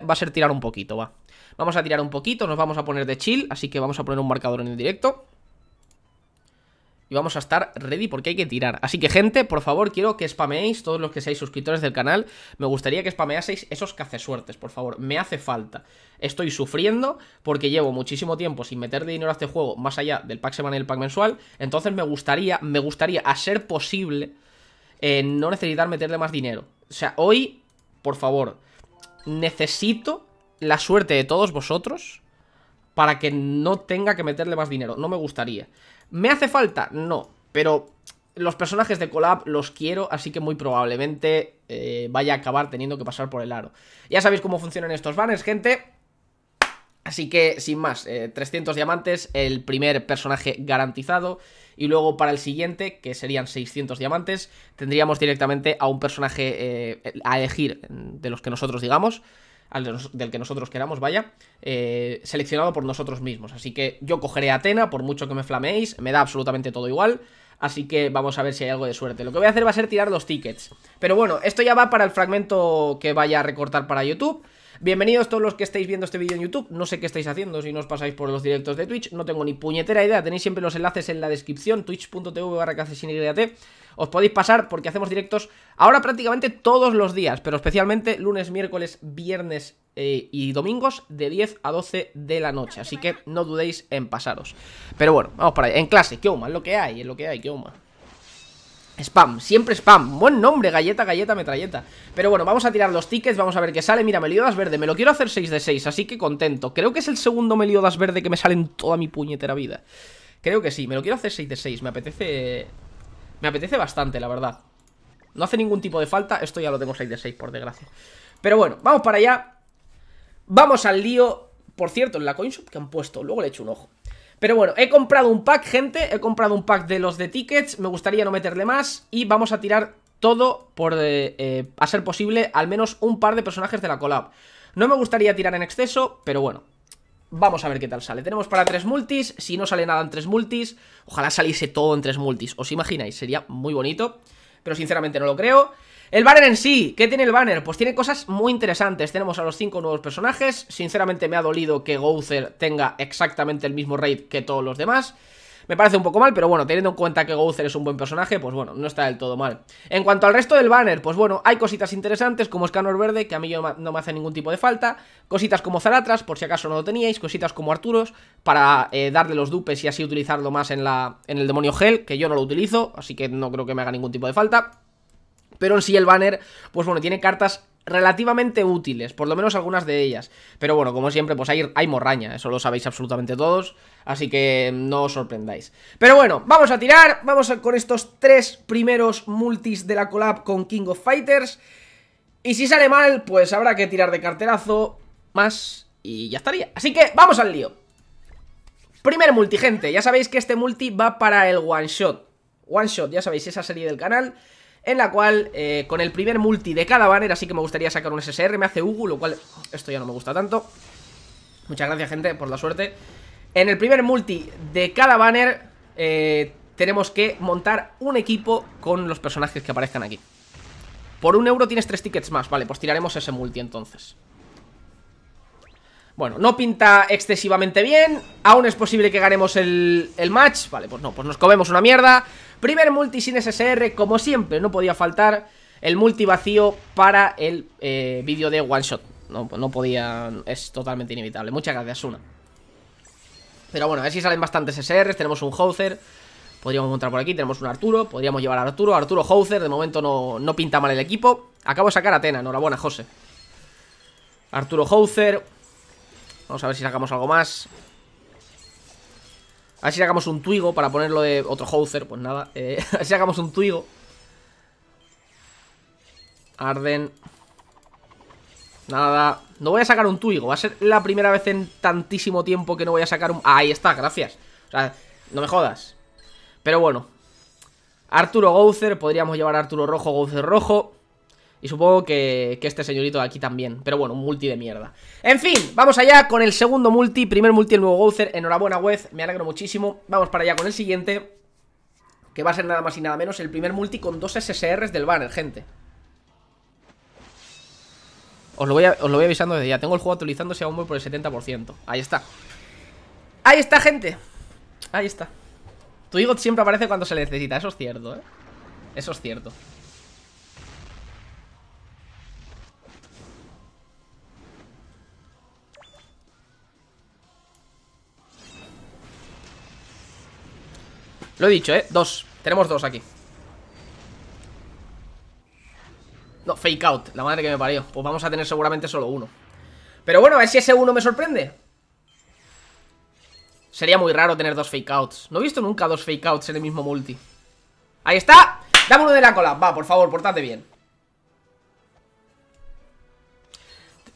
va a ser tirar un poquito, va. Vamos a tirar un poquito, nos vamos a poner de chill, así que vamos a poner un marcador en el directo. Y vamos a estar ready porque hay que tirar. Así que, gente, por favor, quiero que spameéis, todos los que seáis suscriptores del canal, me gustaría que spameaseis esos cacesuertes, por favor. Me hace falta. Estoy sufriendo porque llevo muchísimo tiempo sin meter dinero a este juego, más allá del pack semanal y el pack mensual. Entonces me gustaría, me gustaría, a ser posible, eh, no necesitar meterle más dinero. O sea, hoy, por favor necesito la suerte de todos vosotros para que no tenga que meterle más dinero. No me gustaría. ¿Me hace falta? No, pero los personajes de Collab los quiero, así que muy probablemente eh, vaya a acabar teniendo que pasar por el aro. Ya sabéis cómo funcionan estos banners, gente. Así que, sin más, 300 eh, diamantes, el primer personaje garantizado. Y luego para el siguiente, que serían 600 diamantes, tendríamos directamente a un personaje eh, a elegir de los que nosotros digamos. Al del que nosotros queramos, vaya, eh, seleccionado por nosotros mismos. Así que yo cogeré a Atena, por mucho que me flameéis, me da absolutamente todo igual. Así que vamos a ver si hay algo de suerte. Lo que voy a hacer va a ser tirar los tickets. Pero bueno, esto ya va para el fragmento que vaya a recortar para YouTube. Bienvenidos todos los que estáis viendo este vídeo en YouTube, no sé qué estáis haciendo si no os pasáis por los directos de Twitch, no tengo ni puñetera idea, tenéis siempre los enlaces en la descripción, twitch.tv barra os podéis pasar porque hacemos directos ahora prácticamente todos los días, pero especialmente lunes, miércoles, viernes eh, y domingos de 10 a 12 de la noche, así que no dudéis en pasaros. Pero bueno, vamos para allá, en clase, ¿qué huma? Es lo que hay, es lo que hay, ¿qué Spam, siempre spam, buen nombre, galleta, galleta, metralleta Pero bueno, vamos a tirar los tickets, vamos a ver qué sale Mira, Meliodas verde, me lo quiero hacer 6 de 6, así que contento Creo que es el segundo Meliodas verde que me sale en toda mi puñetera vida Creo que sí, me lo quiero hacer 6 de 6, me apetece... Me apetece bastante, la verdad No hace ningún tipo de falta, esto ya lo tengo 6 de 6, por desgracia Pero bueno, vamos para allá Vamos al lío Por cierto, en la coinshop que han puesto, luego le echo un ojo pero bueno, he comprado un pack, gente, he comprado un pack de los de tickets, me gustaría no meterle más y vamos a tirar todo por, eh, eh, a ser posible, al menos un par de personajes de la collab. No me gustaría tirar en exceso, pero bueno, Vamos a ver qué tal sale. Tenemos para tres multis. Si no sale nada en tres multis, ojalá saliese todo en tres multis. ¿Os imagináis? Sería muy bonito. Pero sinceramente no lo creo. El banner en sí, ¿qué tiene el banner? Pues tiene cosas muy interesantes, tenemos a los 5 nuevos personajes, sinceramente me ha dolido que Gouther tenga exactamente el mismo raid que todos los demás me parece un poco mal, pero bueno, teniendo en cuenta que Gouther es un buen personaje, pues bueno, no está del todo mal. En cuanto al resto del banner, pues bueno, hay cositas interesantes como Scanner Verde, que a mí no me hace ningún tipo de falta, cositas como Zaratras, por si acaso no lo teníais, cositas como Arturos, para eh, darle los dupes y así utilizarlo más en, la, en el demonio Hell, que yo no lo utilizo, así que no creo que me haga ningún tipo de falta. Pero en sí el banner, pues bueno, tiene cartas relativamente útiles, por lo menos algunas de ellas. Pero bueno, como siempre, pues hay, hay morraña, eso lo sabéis absolutamente todos, así que no os sorprendáis. Pero bueno, vamos a tirar, vamos con estos tres primeros multis de la collab con King of Fighters. Y si sale mal, pues habrá que tirar de carterazo más y ya estaría. Así que vamos al lío. Primer multi, gente, ya sabéis que este multi va para el one shot. One shot, ya sabéis, esa serie del canal en la cual eh, con el primer multi de cada banner, así que me gustaría sacar un SSR, me hace Ugu, lo cual esto ya no me gusta tanto. Muchas gracias, gente, por la suerte. En el primer multi de cada banner eh, tenemos que montar un equipo con los personajes que aparezcan aquí. Por un euro tienes tres tickets más, vale, pues tiraremos ese multi entonces. Bueno, no pinta excesivamente bien Aún es posible que ganemos el, match Vale, pues no, pues nos comemos una mierda Primer multi sin SSR, como siempre, no podía faltar el multi vacío para el eh, vídeo de One Shot. No, podía, es totalmente inevitable. Muchas gracias, Una. Pero bueno, a ver si salen bastantes SSRs, Tenemos un Hauser. Podríamos encontrar por aquí. Tenemos un Arturo. Podríamos llevar a Arturo. Arturo Hauser. De momento no, pinta mal el equipo. Acabo de sacar a Atena. Enhorabuena, José. Arturo Hauser. Vamos a ver si sacamos algo más. Así hagamos un Twigo para ponerlo de otro Houser, pues nada. Eh, así hagamos un Twigo. Arden. Nada. No voy a sacar un Twigo. Va a ser la primera vez en tantísimo tiempo que no voy a sacar un... ahí está, gracias. O sea, no me jodas. Pero bueno. Arturo Gouzer. Podríamos llevar Arturo Rojo, Gouzer Rojo. Y supongo que, este señorito de aquí también Pero bueno, un multi de mierda En fin, vamos allá con el segundo multi Primer multi el nuevo Gouzer, enhorabuena Wez Me alegro muchísimo, vamos para allá con el siguiente Que va a ser nada más y nada menos El primer multi con dos SSRs del banner, gente Os lo voy, avisando desde ya Tengo el juego actualizándose aún muy por el 70% Ahí está Ahí está, gente Ahí está Tu Igot siempre aparece cuando se necesita, eso es cierto, eh Eso es cierto Lo he dicho, ¿eh? Dos. Tenemos dos aquí. No, fake out. La madre que me parió. Pues vamos a tener seguramente solo uno. Pero bueno, a ver si ese uno me sorprende. Sería muy raro tener dos fake outs. No he visto nunca dos fake outs en el mismo multi. ¡Ahí está! Dame de la cola. Va, por favor, portate bien.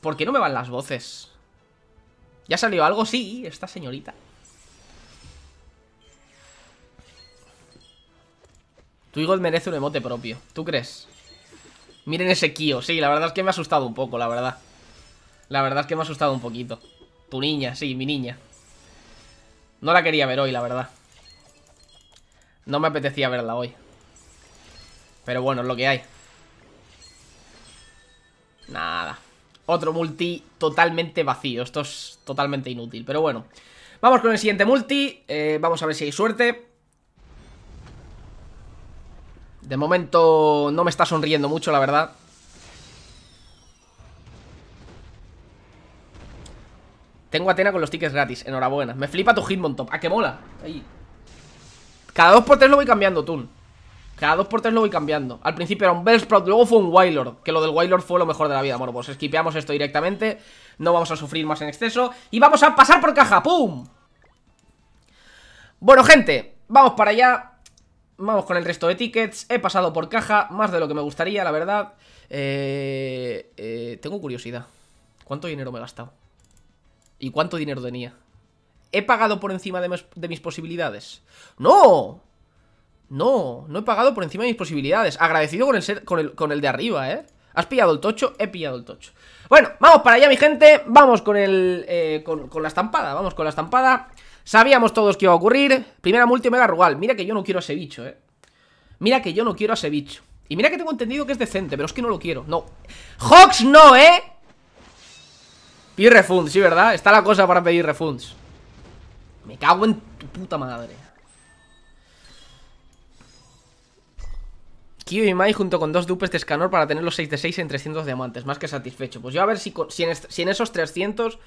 ¿Por qué no me van las voces? ¿Ya salió algo? Sí, esta señorita. Tu merece un emote propio. ¿Tú crees? Miren ese Kio. Sí, la verdad es que me ha asustado un poco, la verdad. La verdad es que me ha asustado un poquito. Tu niña, sí, mi niña. No la quería ver hoy, la verdad. No me apetecía verla hoy. Pero bueno, es lo que hay. Nada. Otro multi totalmente vacío. Esto es totalmente inútil. Pero bueno. Vamos con el siguiente multi. Eh, vamos a ver si hay suerte. De momento no me está sonriendo mucho, la verdad. Tengo Atena con los tickets gratis, enhorabuena. Me flipa tu Hitmontop. ¡Ah, que mola! Cada 2x3 lo voy cambiando, Tun. Cada dos por 3 lo voy cambiando. Al principio era un Bellsprout, luego fue un Wildlord. Que lo del Wildlord fue lo mejor de la vida. Bueno, pues esquipeamos esto directamente. No vamos a sufrir más en exceso. Y vamos a pasar por caja. ¡Pum! Bueno, gente, vamos para allá. Vamos con el resto de tickets. He pasado por caja, más de lo que me gustaría, la verdad. Eh, eh, tengo curiosidad. ¿Cuánto dinero me he gastado? ¿Y cuánto dinero tenía? ¿He pagado por encima de mis, posibilidades? ¡No! No, no he pagado por encima de mis posibilidades. Agradecido con el, de arriba, ¿eh? Has pillado el tocho, he pillado el tocho Bueno, vamos para allá mi gente Vamos con eh, con la estampada Vamos con la estampada Sabíamos todos que iba a ocurrir. Primera multi mega rugal. Mira que yo no quiero a ese bicho, eh. Mira que yo no quiero a ese bicho. Y mira que tengo entendido que es decente, pero es que no lo quiero. No. Hawks no, ¿eh? Pedir refunds, sí, ¿verdad? Está la cosa para pedir refunds. Me cago en tu puta madre. Kyo y Mai junto con dos dupes de escanor para tener los 6 de 6 en 300 diamantes. Más que satisfecho. Pues yo a ver si, en, esos 300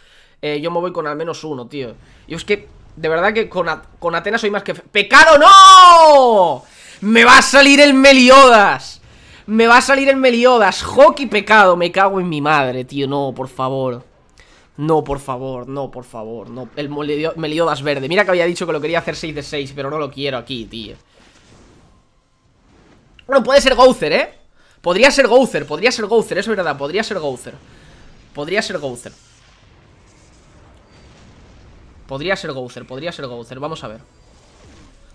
eh, yo me voy con al menos uno, tío. Y es que de verdad que con, Atenas soy más que... ¡Pecado no! ¡Me va a salir el Meliodas! ¡Me va a salir el Meliodas! ¡Hockey pecado! Me cago en mi madre, tío. No, por favor. No, por favor, no, por favor no. El Meliodas verde Mira que había dicho que lo quería hacer 6 de 6 Pero no lo quiero aquí, tío Bueno, puede ser Gouzer, ¿eh? Podría ser Gouzer, podría ser Eso Es verdad, podría ser Gouzer Podría ser Gouzer Podría ser Gozer, podría ser Gozer, vamos a ver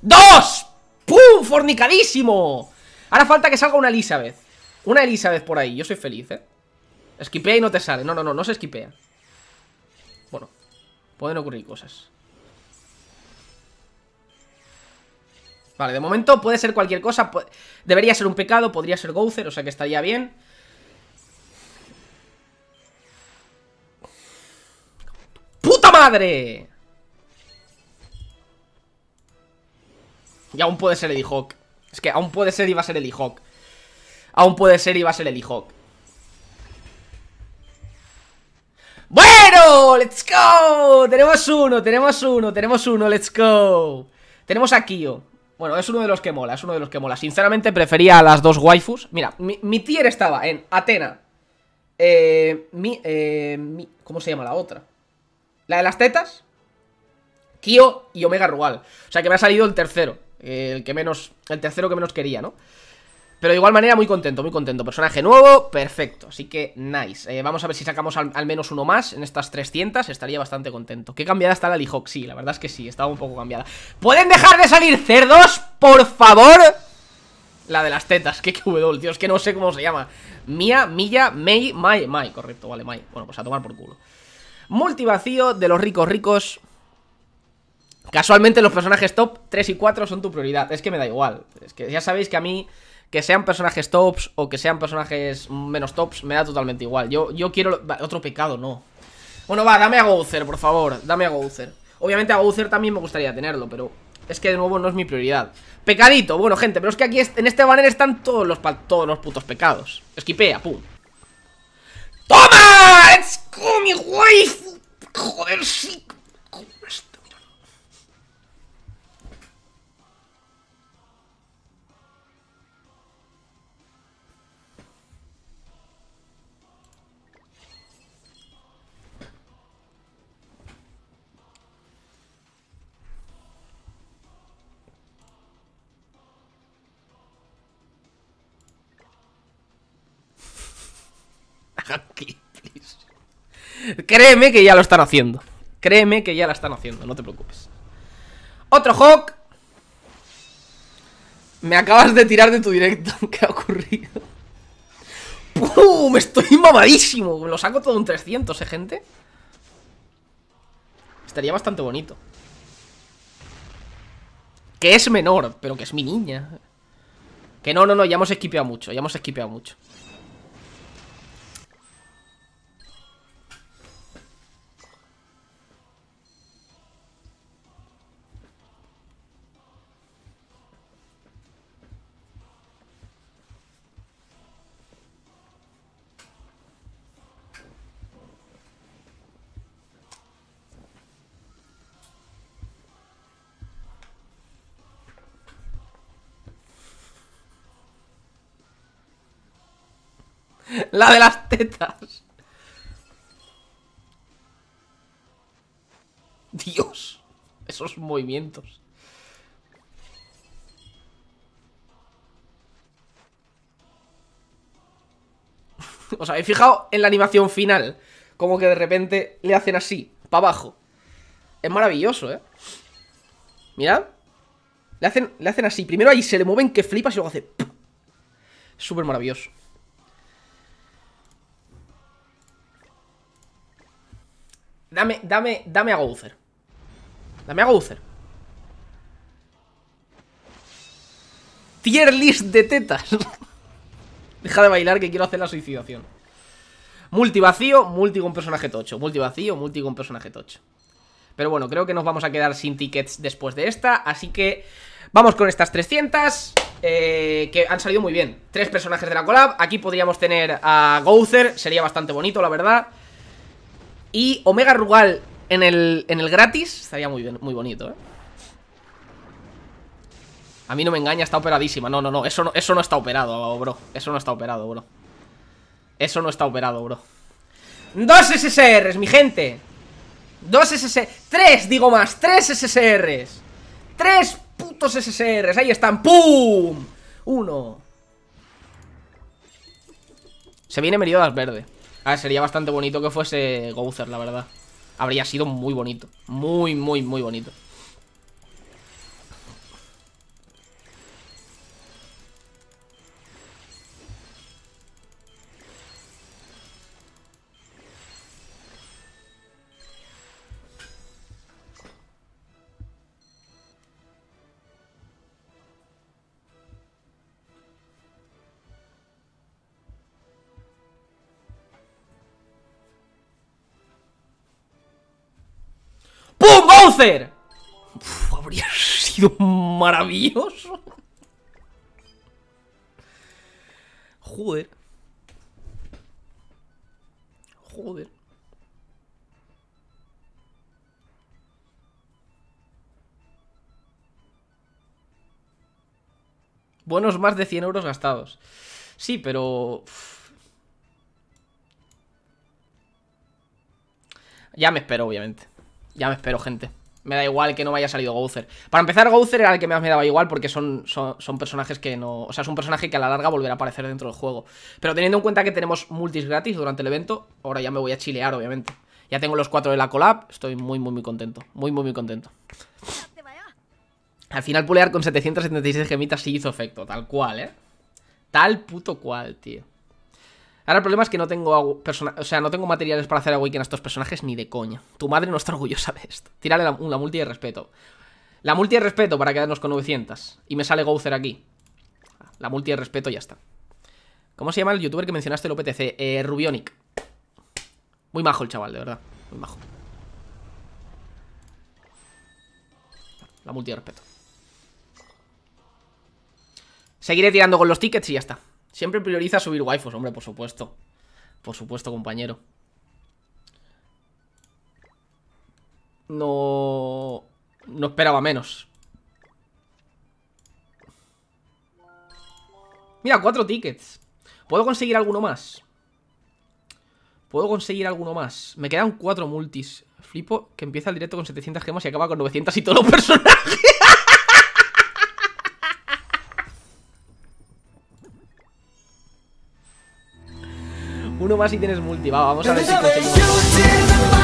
¡Dos! ¡Pum! ¡Fornicadísimo! Ahora falta que salga una Elizabeth Una Elizabeth por ahí, yo soy feliz, ¿eh? Esquipea y no te sale, no, no, no, no se esquipea Bueno, pueden ocurrir cosas Vale, de momento puede ser cualquier cosa Debería ser un pecado, podría ser Gozer, o sea que estaría bien ¡Puta madre! Y aún puede ser el Hawk. Es que aún puede ser y va a ser el Hawk. Aún puede ser y va a ser el Hawk. Bueno, let's go Tenemos uno, tenemos uno, tenemos uno, let's go Tenemos a Kyo Bueno, es uno de los que mola, es uno de los que mola Sinceramente prefería a las dos waifus Mira, mi, tier estaba en Atena eh, eh, mi, ¿Cómo se llama la otra? La de las tetas Kyo y Omega Rugal O sea que me ha salido el tercero el que menos, el tercero que menos quería, ¿no? Pero de igual manera muy contento, muy contento Personaje nuevo, perfecto, así que nice eh, Vamos a ver si sacamos al, menos uno más En estas 300, estaría bastante contento Qué cambiada está la Lihok? sí, la verdad es que sí Estaba un poco cambiada ¿Pueden dejar de salir cerdos, por favor? La de las tetas, que QW, tío, es que no sé cómo se llama Mía, Milla, May, Mai Mai, Correcto, vale, Mai bueno, pues a tomar por culo Multivacío de los ricos ricos Casualmente los personajes top 3 y 4 son tu prioridad. Es que me da igual. Es que ya sabéis que a mí que sean personajes tops o que sean personajes menos tops me da totalmente igual. Yo, yo quiero... Otro pecado, no. Bueno, va, dame a Gowser, por favor. Dame a Gowser. Obviamente a Gowser también me gustaría tenerlo, pero es que de nuevo no es mi prioridad. Pecadito, bueno, gente, pero es que aquí en este banner están todos los, todos los putos pecados. Esquipea, pum. ¡Toma! ¡Let's go, mi wife! Joder, sí. Créeme que ya lo están haciendo. Créeme que ya la están haciendo, no te preocupes. Otro Hawk. Me acabas de tirar de tu directo. ¿Qué ha ocurrido? ¡Pum! Estoy mamadísimo. Lo saco todo un 300, ¿eh, gente? Estaría bastante bonito. Que es menor, pero que es mi niña. Que no, no, no, ya hemos esquipeado mucho, ya hemos esquipeado mucho. La de las tetas. Dios. Esos movimientos. ¿Os habéis fijado en la animación final? Como que de repente le hacen así, para abajo. Es maravilloso, ¿eh? Mira. Le hacen, le hacen así. Primero ahí se le mueven que flipas y luego hace... Súper maravilloso. Dame, dame, dame a Gouzer. Dame a Gouzer. Tier list de tetas. Deja de bailar que quiero hacer la suicidación. Multivacío, vacío, multi con personaje tocho. Multi vacío, multi con personaje tocho. Pero bueno, creo que nos vamos a quedar sin tickets después de esta, así que vamos con estas 300, eh, que han salido muy bien. Tres personajes de la collab, aquí podríamos tener a Gouzer. sería bastante bonito, la verdad. Y Omega Rugal en el, en el gratis estaría muy, bien, muy bonito, ¿eh? A mí no me engaña, está operadísima. No, no, no, eso no, eso no está operado, bro. Eso no está operado, bro. Eso no está operado, bro. Dos SSRs, mi gente. Dos SSRs, Tres, digo más. Tres SSRs. Tres putos SSRs. Ahí están. ¡Pum! Uno. Se viene Meriodas verde. Ah, sería bastante bonito que fuese Gozer, la verdad. Habría sido muy bonito. Muy, muy, muy bonito. habría sido maravilloso. Joder. Joder. Buenos más de 100 euros gastados. Sí, pero... Ya me espero, obviamente. Ya me espero, gente. Me da igual que no me haya salido Gouzer. Para empezar, Gouzer era el que más me daba igual porque son, son, son, personajes que no... O sea, es un personaje que a la larga volverá a aparecer dentro del juego. Pero teniendo en cuenta que tenemos multis gratis durante el evento, ahora ya me voy a chilear, obviamente. Ya tengo los cuatro de la collab, estoy muy, muy, muy contento. Muy, muy, muy contento. Al final pulear con 776 gemitas sí hizo efecto, tal cual, ¿eh? Tal puto cual, tío. Ahora el problema es que no tengo o sea, no tengo materiales para hacer awaken a estos personajes ni de coña. Tu madre no está orgullosa de esto. Tírale la, multi de respeto. La multi de respeto para quedarnos con 900. Y me sale Gouzer aquí. La multi de respeto ya está. ¿Cómo se llama el youtuber que mencionaste el OPTC? Eh, Rubionic. Muy majo el chaval, de verdad. Muy majo. La multi de respeto. Seguiré tirando con los tickets y ya está. Siempre prioriza subir waifus, hombre, por supuesto. Por supuesto, compañero. No... No esperaba menos. Mira, cuatro tickets. ¿Puedo conseguir alguno más? Puedo conseguir alguno más. Me quedan cuatro multis. Flipo que empieza el directo con 700 gemas y acaba con 900 y todos los personajes. Uno más y tienes multi. vamos a ver si conseguimos.